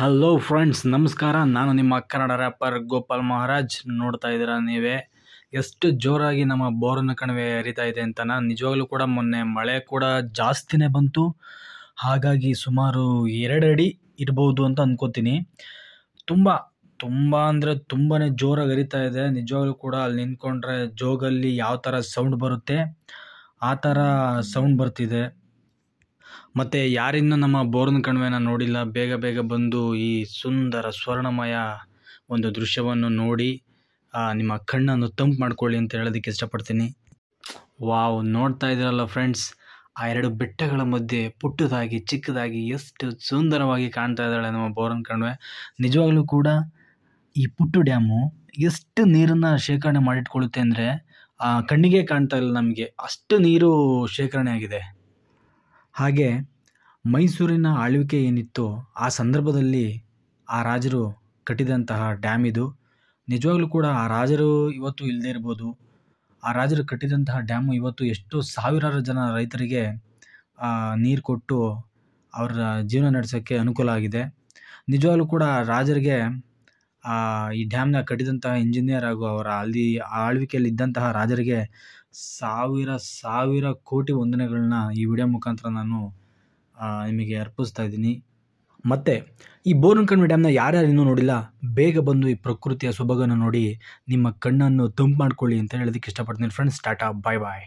hello friends ನಮಸ್ಕಾರ ನಾನು ನಿಮ್ಮ ಕನ್ನಡ ರ್ಯಾಪರ್ ಗೋಪಾಲ್ ಮಹಾರಾಜ್ ನೋಡ್ತಾ ಇದ್ದೀರಾ ನೀವೇ ಎಷ್ಟು ಜೋರಾಗಿ ನಮ್ಮ ಬೋರನ್ನು ಕಣಿವೆ ಹರಿತಾ ಇದೆ ಅಂತ ನಿಜವಾಗ್ಲೂ ಕೂಡ ಮೊನ್ನೆ ಮಳೆ ಕೂಡ ಜಾಸ್ತಿನೇ ಬಂತು ಹಾಗಾಗಿ ಸುಮಾರು ಎರಡು ಅಡಿ ಇರ್ಬೋದು ಅಂತ ಅಂದ್ಕೋತೀನಿ ತುಂಬ ತುಂಬ ಅಂದರೆ ತುಂಬಾ ಜೋರಾಗಿ ಹರಿತಾ ಇದೆ ನಿಜವಾಗ್ಲೂ ಕೂಡ ಅಲ್ಲಿ ನಿಂತ್ಕೊಂಡ್ರೆ ಜೋಗಲ್ಲಿ ಯಾವ ಥರ ಸೌಂಡ್ ಬರುತ್ತೆ ಆ ಥರ ಸೌಂಡ್ ಬರ್ತಿದೆ ಮತ್ತು ಯಾರಿನ್ನೂ ನಮ್ಮ ಬೋರ್ನ ಕಣ್ವೆನ ನೋಡಿಲ್ಲ ಬೇಗ ಬೇಗ ಬಂದು ಈ ಸುಂದರ ಸ್ವರ್ಣಮಯ ಒಂದು ದೃಶ್ಯವನ್ನು ನೋಡಿ ನಿಮ್ಮ ಕಣ್ಣನ್ನು ತಂಪು ಮಾಡ್ಕೊಳ್ಳಿ ಅಂತ ಹೇಳೋದಕ್ಕೆ ಇಷ್ಟಪಡ್ತೀನಿ ವಾವ್ ನೋಡ್ತಾ ಇದ್ದೀರಲ್ಲ ಫ್ರೆಂಡ್ಸ್ ಆ ಎರಡು ಬೆಟ್ಟಗಳ ಮಧ್ಯೆ ಪುಟ್ಟದಾಗಿ ಚಿಕ್ಕದಾಗಿ ಎಷ್ಟು ಸುಂದರವಾಗಿ ಕಾಣ್ತಾ ಇದ್ದಾಳೆ ನಮ್ಮ ಬೋರನ್ ಕಣ್ವೆ ನಿಜವಾಗ್ಲೂ ಕೂಡ ಈ ಪುಟ್ಟು ಡ್ಯಾಮು ಎಷ್ಟು ನೀರನ್ನು ಶೇಖರಣೆ ಮಾಡಿಟ್ಕೊಳ್ಳುತ್ತೆ ಅಂದರೆ ಕಣ್ಣಿಗೆ ಕಾಣ್ತಾ ಇಲ್ಲ ನಮಗೆ ಅಷ್ಟು ನೀರು ಶೇಖರಣೆ ಆಗಿದೆ ಹಾಗೆ ಮೈಸೂರಿನ ಆಳ್ವಿಕೆ ಏನಿತ್ತು ಆ ಸಂದರ್ಭದಲ್ಲಿ ಆ ರಾಜರು ಕಟ್ಟಿದಂತಹ ಡ್ಯಾಮ್ ಇದು ನಿಜವಾಗ್ಲೂ ಕೂಡ ಆ ರಾಜರು ಇವತ್ತು ಇಲ್ಲದೇ ಇರ್ಬೋದು ಆ ರಾಜರು ಕಟ್ಟಿದಂತಹ ಡ್ಯಾಮು ಇವತ್ತು ಎಷ್ಟೋ ಸಾವಿರಾರು ಜನ ರೈತರಿಗೆ ನೀರು ಕೊಟ್ಟು ಅವರ ಜೀವನ ನಡೆಸೋಕ್ಕೆ ಅನುಕೂಲ ಆಗಿದೆ ನಿಜವಾಗ್ಲೂ ಕೂಡ ರಾಜರಿಗೆ ಈ ಡ್ಯಾಮ್ನ ಕಟ್ಟಿದಂತಹ ಇಂಜಿನಿಯರ್ ಹಾಗೂ ಅವರ ಅಲ್ಲಿ ಆಳ್ವಿಕೆಯಲ್ಲಿ ಇದ್ದಂತಹ ರಾಜರಿಗೆ ಸಾವಿರ ಸಾವಿರ ಕೋಟಿ ವಂದನೆಗಳನ್ನ ಈ ವಿಡಿಯೋ ಮುಖಾಂತರ ನಾನು ನಿಮಗೆ ಅರ್ಪಿಸ್ತಾ ಇದ್ದೀನಿ ಮತ್ತು ಈ ಬೋರ್ನ್ಕಣ್ ಡ್ಯಾಮ್ನ ಯಾರ್ಯಾರು ಇನ್ನೂ ನೋಡಿಲ್ಲ ಬೇಗ ಬಂದು ಈ ಪ್ರಕೃತಿಯ ಸೊಬಗನ್ನು ನೋಡಿ ನಿಮ್ಮ ಕಣ್ಣನ್ನು ತಂಪು ಮಾಡ್ಕೊಳ್ಳಿ ಅಂತ ಹೇಳೋದಕ್ಕೆ ಇಷ್ಟಪಡ್ತೀನಿ ಫ್ರೆಂಡ್ಸ್ ಟಾಟಾ ಬಾಯ್ ಬಾಯ್